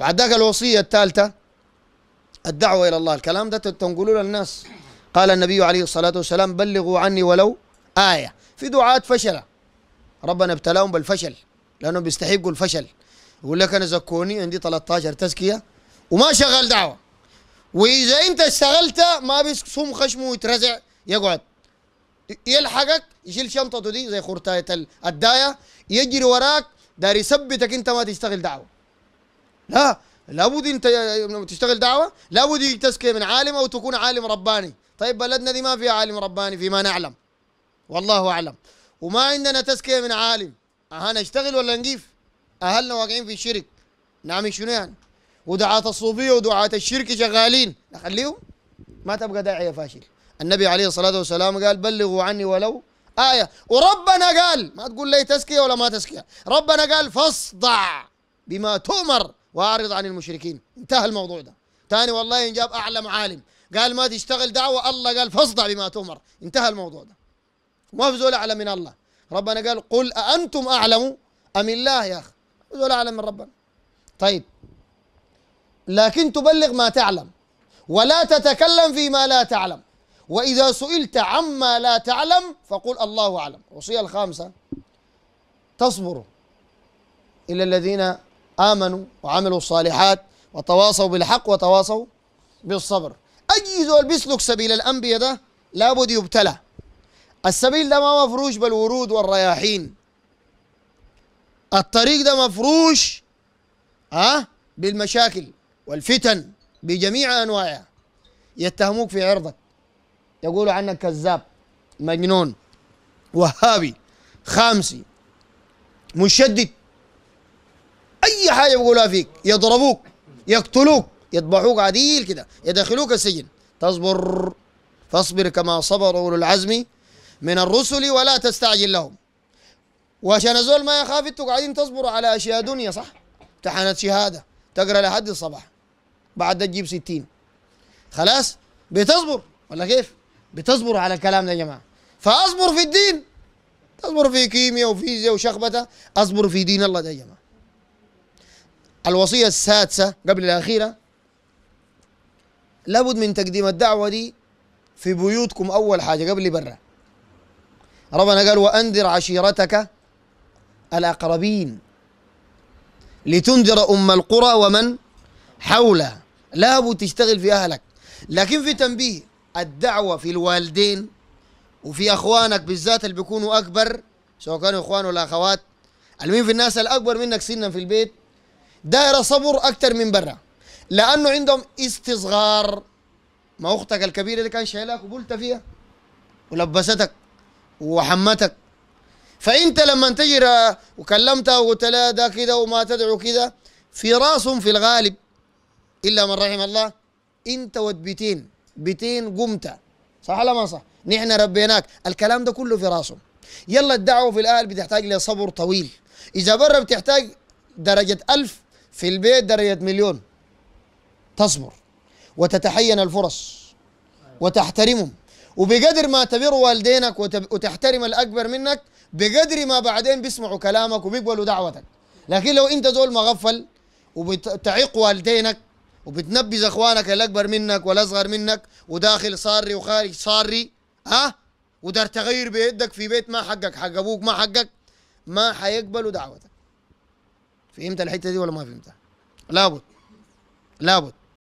بعد ذاك الوصية الثالثة الدعوة إلى الله الكلام ده تنقلوا للناس قال النبي عليه الصلاة والسلام بلغوا عني ولو آية في دعاة فشلة ربنا ابتلاهم بالفشل لأنهم بيستحقوا الفشل يقول لك أنا زكوني عندي 13 تزكية وما شغال دعوة وإذا أنت اشتغلت ما بيصوم خشمه ويترزع يقعد يلحقك يشيل شنطته دي زي خرطاية الداية يجري وراك داري يثبتك أنت ما تشتغل دعوة لا لابد انت تشتغل دعوه لابد يجيك تزكيه من عالم او تكون عالم رباني طيب بلدنا دي ما فيها عالم رباني فيما نعلم والله اعلم وما عندنا تزكيه من عالم ها نشتغل ولا نجيف اهلنا واقعين في الشرك نعمل شنو يعني ودعاة الصوفيه ودعاة الشرك شغالين نخليهم ما تبقى داعي يا فاشل النبي عليه الصلاه والسلام قال بلغوا عني ولو آية وربنا قال ما تقول لي تزكية ولا ما تزكية ربنا قال فاصدع بما تؤمر واعرض عن المشركين انتهى الموضوع ده ثاني والله إن جاب أعلم عالم قال ما تشتغل دعوة الله قال فاصدع بما تؤمر انتهى الموضوع ده ما في زول أعلم من الله ربنا قال قل أأنتم أعلم أم الله يا أخي زول أعلم من ربنا طيب لكن تبلغ ما تعلم ولا تتكلم فيما لا تعلم وإذا سئلت عما لا تعلم فقل الله أعلم الوصيه الخامسة تصبروا إلى الذين امنوا وعملوا الصالحات وتواصوا بالحق وتواصوا بالصبر اي زول بيسلك سبيل الانبياء ده لابد يبتلى السبيل ده ما مفروش بالورود والرياحين الطريق ده مفروش ها أه؟ بالمشاكل والفتن بجميع انواعها يتهموك في عرضك يقولوا عنك كذاب مجنون وهابي خامسي مشدد اي حاجه بيقولوها فيك يضربوك يقتلوك يذبحوك عديل كده يدخلوك السجن تصبر فاصبر كما صبر اولو العزم من الرسل ولا تستعجل لهم وعشان الزول ما يخاف انتوا قاعدين تصبروا على اشياء دنيا صح؟ امتحانات شهاده تقرا لحد الصباح بعد ده تجيب 60 خلاص بتصبر ولا كيف؟ بتصبر على الكلام ده يا جماعه فاصبر في الدين تصبر في كيمياء وفيزياء وشخبته اصبر في دين الله ده يا جماعه الوصية السادسة قبل الأخيرة لابد من تقديم الدعوة دي في بيوتكم أول حاجة قبل برا ربنا قال وأنذر عشيرتك الأقربين لتنذر أم القرى ومن حولها لابد تشتغل في أهلك لكن في تنبيه الدعوة في الوالدين وفي أخوانك بالذات اللي بيكونوا أكبر سواء كانوا إخوان ولا أخوات المهم في الناس الأكبر منك سنا في البيت دايره صبر اكتر من برا لانه عندهم استصغار ما اختك الكبيره اللي كان شايلاك وبلت فيها ولبستك وحمتك فانت لما تجي وكلمتها وقلت لها ده كده وما تدعو كده في راسهم في الغالب الا من رحم الله انت ودبتين بتين قمت صح ولا ما صح؟ نحن ربيناك الكلام ده كله في راسهم يلا الدعوه في الاهل بتحتاج لصبر طويل اذا برا بتحتاج درجه ألف في البيت درية مليون تصبر وتتحين الفرص وتحترمهم وبقدر ما تبر والدينك وتحترم الأكبر منك بقدر ما بعدين بيسمعوا كلامك وبيقبلوا دعوتك لكن لو أنت زول مغفل وبتعيق والدينك وبتنبذ اخوانك الاكبر منك والاصغر منك وداخل صاري وخارج صاري ها ودار تغير بيدك في بيت ما حقك حق ابوك ما حقك ما حيقبلوا دعوتك فهمت الحته دي ولا ما فهمتها لابد لابد